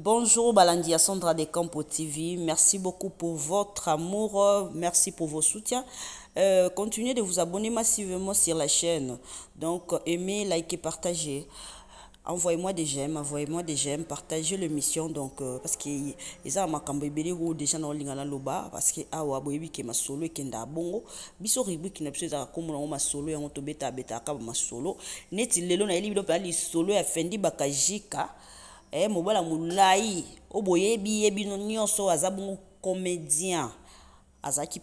Bonjour Balandia Sandra de Campo TV. Merci beaucoup pour votre amour. Merci pour vos soutiens. Euh, continuez de vous abonner massivement sur la chaîne. Donc, aimez, likez, partagez. Envoyez-moi des j'aime, envoyez-moi des j'aime, partagez l'émission donc euh, parce que les gens makambo ebele ou déjà dans lingana loba parce que awa ah, boyebi ke masolo kenda bongo biso qui na biso ezalaka komona ngo masolo yango tobeta betaka masolo neti lelo na eli bilo mpenza solo ya fendi bakajika eh mobala molai oyo bi ye bino azabu aza bongo comédien azalaki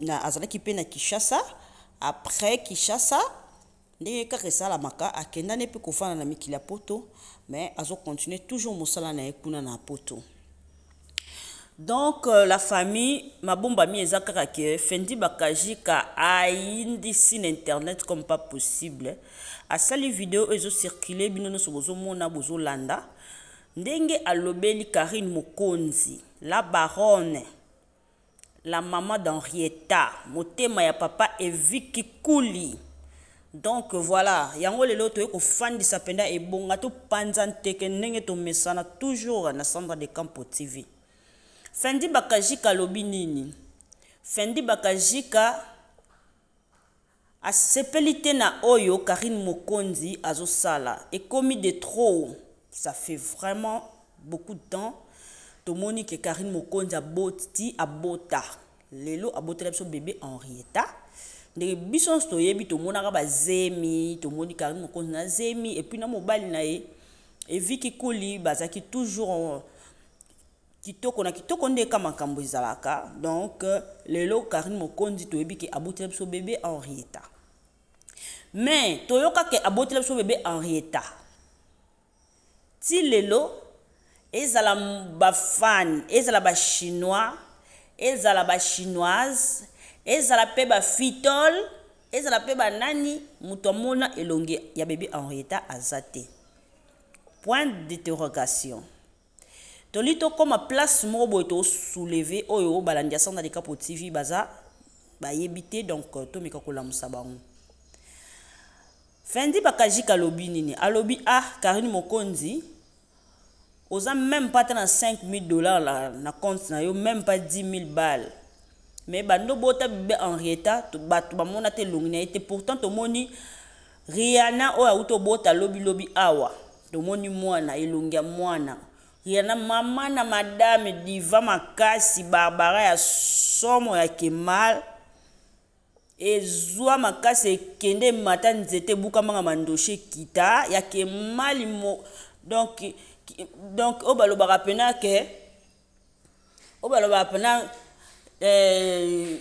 na azaki pe na kishasa, après kishasa ndenge kaka akenda ne mpe kofanda na mikili ya poto mais continuer toujours musala na ekuna na poto donc euh, la famille mi eza kaka ke fendi bakaji ka indi sin internet comme pas possible asali video oyo no bino mona, bozomona l'anda ndenge alobeli karine mokonzi la baronne la mama d'henrietta motema ya papa eviki kuli donc voilà yango lelo toye e bonga ebonga panza nteke ndenge mesana toujours na centre de campo tv fendi bakajika Lobinini. fendi bakajika a sepelite na oyo karine mokonzi azosala komi de trop ça fait vraiment beaucoup de temps. Monique que Karine à boti abota. Lelo abotela son bébé Henrietta. ndenge biso nyonso toyebi tomonaka bazemi tomoni karine Et na zemi epui na mobali na ye eviki Basa qui toujours Qui toko na kitoko nde ka makambo ezalaka donc lelo karine mokonzi toyebi ke abotela son bébé henrieta mais toyokake abotela son bébé henrieta ti lelo ezala bafane ezala bachinois ezala bachinoise ezala mpe bafitole ezala mpe banani moto amona elongi ya bebe henrieta aza te point d'interrogation toli tokóma place moko boye tosouleve oyo balandi ya sanda likapo tv baza bayebi te donc euh, tomeka kolamusa bango fendi bakajik alobi nini alobi a ah, karine mokonzi oza même pas ata na 5000 dollars la na compte na yo même pas 10000 balles me bando bota bibe en retard bato bamona te elongi na ye te pourtant tomoni riana oyo auti obota lobilobi awa tomoni mwana elongi ya mwana riana mama na madame diva makasi barbara ya somo ya kemal ezwa makasi ekende emata nzete ebukamanga mandoshe kita ya kemali mo donk donc oyo balobaka mpena ke oyo balobaka mpena eh,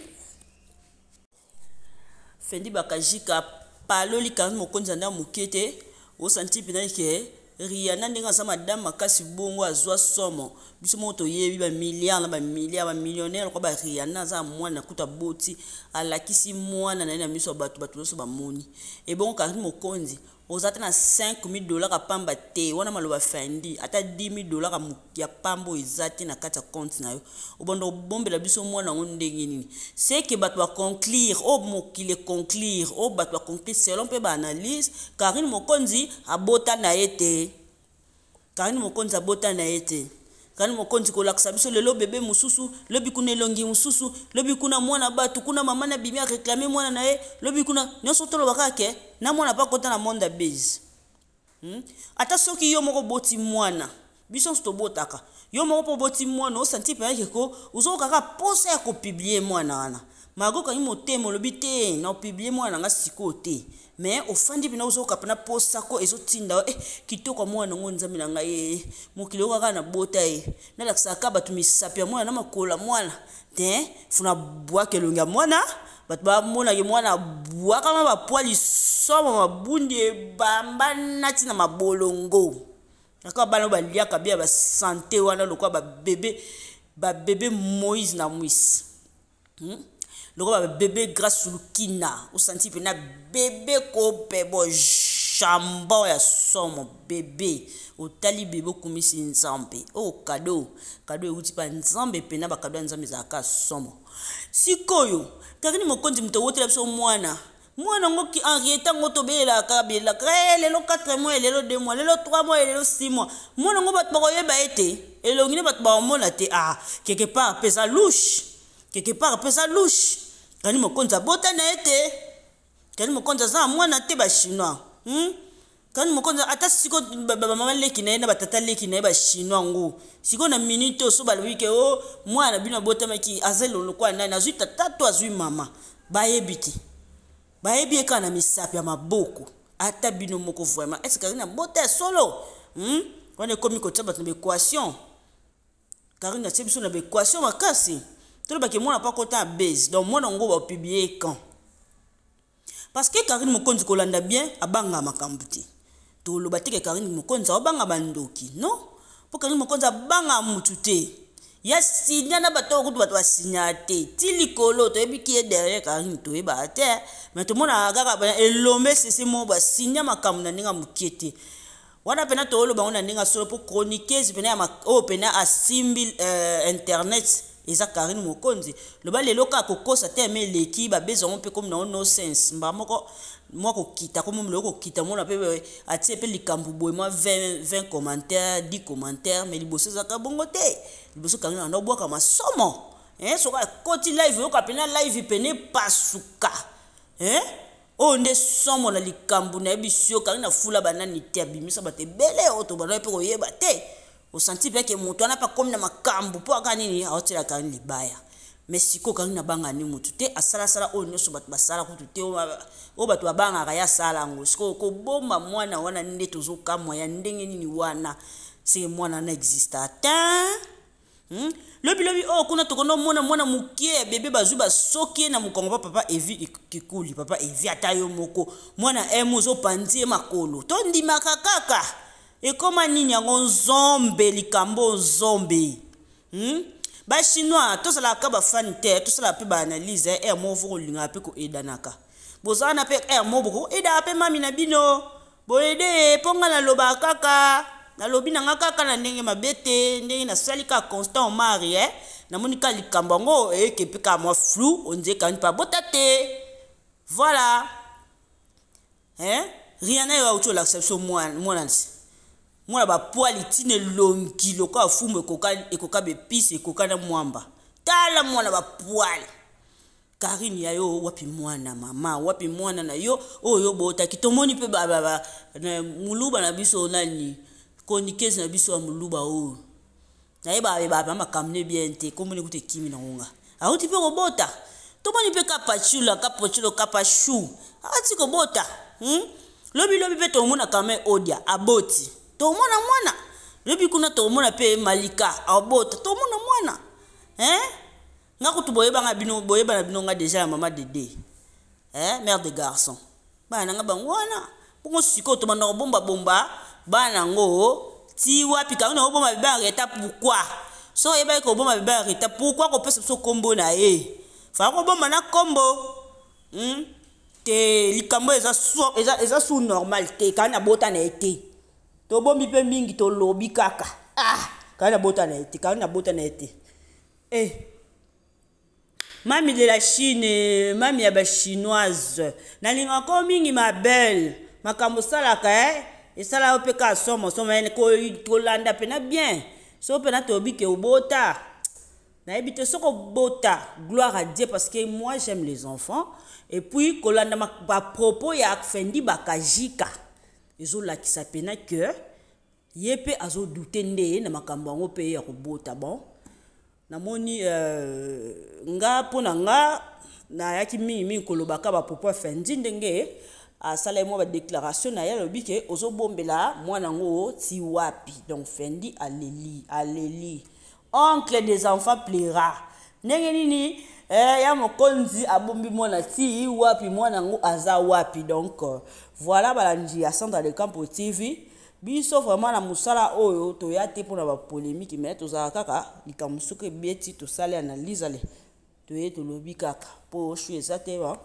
fendi bakajika paloli kanzi mokonzi anda moke te osanti mpena ke riana ndenge aza madamu makasi bongo azwa somo biso moko toyebi bamilliard na bamilliard bamillionnaire lokwa bariana aza mwana kuta boti alakisi mwana na ye na miso ya bato bato nyonso bamoni ebongo kanzi mokonzi oza ata na 5000 dola ka pamba te wana maloba fandi ata 10000 dola ya pamba oyo eza te na kati ya compte na yo obanda obombela biso mwana yango ndenge nini seke bato baconclure oyo oh, mokili econclure oyo oh, bato baconclure selon mpe baanalyse karine mokonzi abota na ye te karine mokonzi abota na ye te kani mokonzi kolakisa biso lelo bebe mosusu lobi kuna elongi mosusu lobi kuna mwana bato kuna mama na bimi areklame mwana na ye lobi kuna nyonso tolobaka ke na mwana mpe akota na monde abase hmm? ata soki yo moko oboti mwana biso nyonso tobotaka yo moko mpo oboti mwana osanti peyake ko ozokaka mposa ya kopiblie mwana wana maka okangi motema olobi te na opiblie mwana nga sikoyo te me ofandi mpena ozoyoka mpena mposa ko ezotinda eh, kitoko ya mwana yango nzambe na ngai eh, eh, eh, mokili oyo kaka na bota ye eh, nalakisaka bato misapi ya mwana na makolo ya mwana te funa bwaka elongi ya mwana bato bamona ye mwana abwaka ma bapwali somo mabundi ebamba nati na mabolongo nakaka bana oyo baliaka bia basante wana lokola babebe babebe moïse na mwisi hmm? lokola babebe grace lukina osanti mpena bebe kobeboge shambo ya somo bebe otali bebe okumisi nzambe oyo oh, kado kado euti mpa nzambe mpena bakado ya nzambe ezalaka somo sikoyo kakini mokonzi moto awotela biso mwana mwana yango henriete yango tobelelaka belelaka eh, lelo 4 mois lelo 2 mois lelo 3 mois lelo 6 mois mwana yango bato bakoyeba ete elongi nde bato bakomona te ah quelque part mpeza louche quelque part mpeza louche kani mokonzi abota na ete kani mokonzi aza na mwana te bachinois Hmm? kani mokonzi ata siko bamama leki na ye na batata leki na ye bachinois yango sikoyo na minute oso balobi ke o oh, mwana bino abotamaki aza lolokwa nani azwi tata to azwi mama bayebi te bayebi ye kaka na misapi ya maboko ata bino moko vraiment estce karine abota ya solo hmm? wana ekomi kotia bato na baéquation karine atie biso na baéquation makasi tolobaki mwana mpo akota abase donc mwana yango bapibie quand parce que karine mokonzi kolanda bien abanga makambo te toloba teke karine mokonzi aobanga bandoki non mpo karine mokonzi abanga mutu te ya sinya na bato okutu bato basinya te ti likolo toyebiki ye derrière karine toyebaka te me tomonaka kaka bana elombe esese moko basinya makambo na ndenge ya mokie te wana pene toolobango na ndenge ya solo mpo chronikeuse pene oyo pene asimbi euh, internet eza karine mokonzi loba lelo kaka kokosa terme eleki babezango mpe komi nango no sense mbala moko mwa kokita komi lelo kokita mona mpe atie mpe likambo boye mwa 20 commentaire 10 commentaire mai liboso ezalaka bongo te liboso karine anda obwaka masomo eh, soki akoti live oyoka pene live pene epasuka eh, oyo nde somo na likambo nayebi sio karine afula banani te abimisa bato ebele oyo tobandaki mpe koyeba te osanti mpe ke moto wana mpe akómi na makambo mpo aka nini aotelaka ni libaya me sikoyo okangi na banga ni motu te asalasala oyo nyonso bato basala kutu te oyo bato babangaka ya asala yango sikoyo kobomba mwana wana nde tozokamwa ya ndenge nini wana seke mwana wana exista te hmm? lobilobi oyo oh, kuna tokondo mona mwana moke ya bebe bazwi basoki ye na mokongo mpa papa evi kikuli papa evi ata yo moko mwana emo ozopandi ye makolo tondimaka kaka ekóma nini yango nzombe likambo nzombe hmm? bachinois tozalaka kaka bafani te tosalaka mpe baanalyse ya eh, air moko foko olingaka mpe koedanaka bozalana mpe air moko bokoedaka mpe mami na bino boyede mpo ngai naloba kaka nalobi na nga kaka na ndenge mabe te ndenge nasali kaka constant omar ye eh. namoni kaka likambo yango eyeke mpe kaka mwa flou ondiekani mpe abota te voilà rien na yo auti olakisa biso mwanasi mwa na bapwali ntina elongi lokola fumu ekoka bepisi ekoka na mwamba tala mwana bapwali karine ya yo wapi mwana mama wapi mwana na yo oyo oh, botaki tomoni mpe muluba na biso nani konikese na biso ya muluba oyo nayeba bebapa makamune bien te komoni kuta ekimi nango nga auti mpe kobota tomoni mpe kapachula kapachula kapashu auti kobota hmm? lobilobi mpe tomona kame odia aboti tomona mwana lobi kuna tomona mpe malika abota tomona mwana hein nga kutu boyebanga bino boyebana bino nga deja ya mama dede hein mère de garçon bana nanga bango wana bongo sikoyo tomanda kobombabomba bana yango ti wapi kango na obomba biba ya reta pourkui so oyebaki kobomba biba ya reta pourkui kopesa biso nkombo na ye faa kobomba na nkombo hmm? te likambo eza su normal te kanga na bota na ye te tobombi mpe mingi tolobi kaka ah kaka nabota na ye te kaka nabota na ye te e mami de la chine mami ya bachinoise nalingako mingi mabele makambo osalaka eh? e esalaka mpe ka somosomo eh, kolanda mpena bien so mpena tobike obota nayebi te soki obota gloire à dieu parce que moi j'aime les enfants et puis kolanda bapropos ya fendi bakajika ezolakisa mpena que ye mpe azodute nde na makambo yango mpe ya kobota bon namoni euh, nga mpo na nga nayaki mingimingi kolobaka bapopo ya fendi ndenge asalai mwa badéclaration na ye alobi ke ozobombela mwana yango ti wapi donc fendi aleli aleli oncle des enfants plaira ndenge nini eh, ya mokonzi abombi mwana ti wapi mwana yango aza wapi donc euh, voilà balandi ya centre de campo tv biso vraiment na mosala oyo toya te mpona bapolémike mai tozala kaka likambo soki ebeti tosali analyse ale toye tolobi kaka mpo shwi eza te ba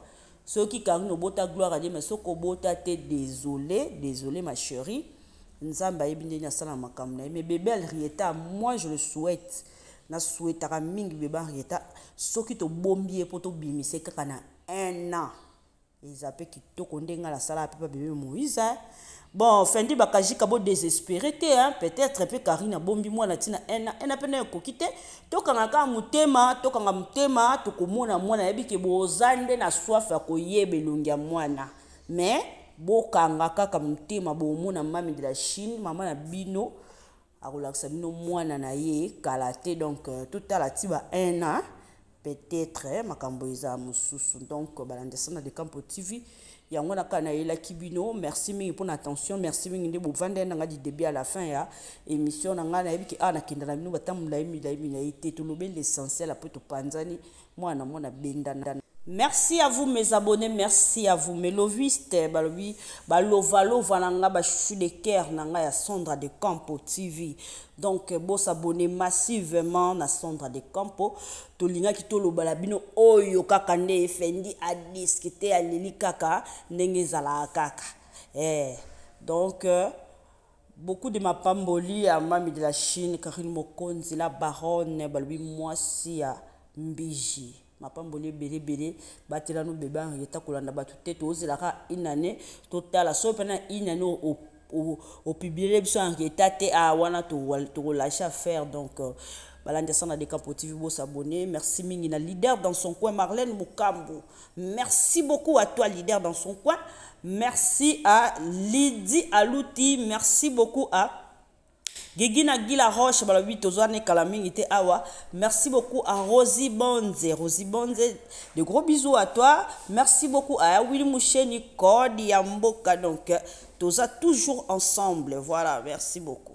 soki kangi nobota gloire ye mai soki obota te désolé désolé ma chérie nzambe ayebi ndeni asala na makambo na ye mai bebe alrieta moi je le souhaite nasouetaka mingi bebe alrieta soki tobombi ye mpo tobimisa kaka na un an eza mpe kitoko nde ngai nasalaka mpe babebe moïse bon fendi bakajika bodesespere te peut-être mpe karine abombi mwana ntina ena eh, ena eh, mpena ekoki te tokanga kaka motema tokanga motema tokomona mwana yebi ke boza nde na swafe ya koyeba elongi ya mwana mais bokanga kaka motema bomona mami de la chine mama na bino akolakisa bino mwana na ye kala te donc euh, totala ti ba 1 an peut-être hein, makambo eza mosusu donc euh, balandesa na campo tv yango na kaka nayelaki bino merci mingi pour l'attention, merci mingi nde na nanga début à la fin ya émission na ngai na ke a ah, nakenda na bino batambolai milai na te tolobeli l'essentiel moi na mwana mwana bendana Merci à vous mes abonnés, merci à vous mes lovistes, eh, balobi balovalo vananga ba chouchou de cœur nanga ya Sondra de Campo TV. Donc eh, bon s'abonner massivement na Sondra de Campo. Tolinga ki tolo balabino oyo kaka Fendi Fendi a discuter a leli kaka ndenge kaka. Eh donc eh, beaucoup de ma pamboli à mami de la Chine Karine Mokonzi la baronne balbi moi si Mbiji mapamboli ebeleebele batela no bebe areta kulanda batu tete ozela kaka une année totala so inane une année opubliele biso areta te a ah, wana lacha affaire donc balan euh, balandi asana de campo tv bosabone merci mingi na leader dans son coin marlène Mukambu merci beaucoup à toi leader dans son coin merci à lidi Alouti merci beaucoup à Roche, Awa. Merci beaucoup à Rosy Bonze. Rosie Bonze, de gros bisous à toi. Merci beaucoup à Willy Mouché, Nicole, Yamboka. Donc, à toujours ensemble. Voilà, merci beaucoup.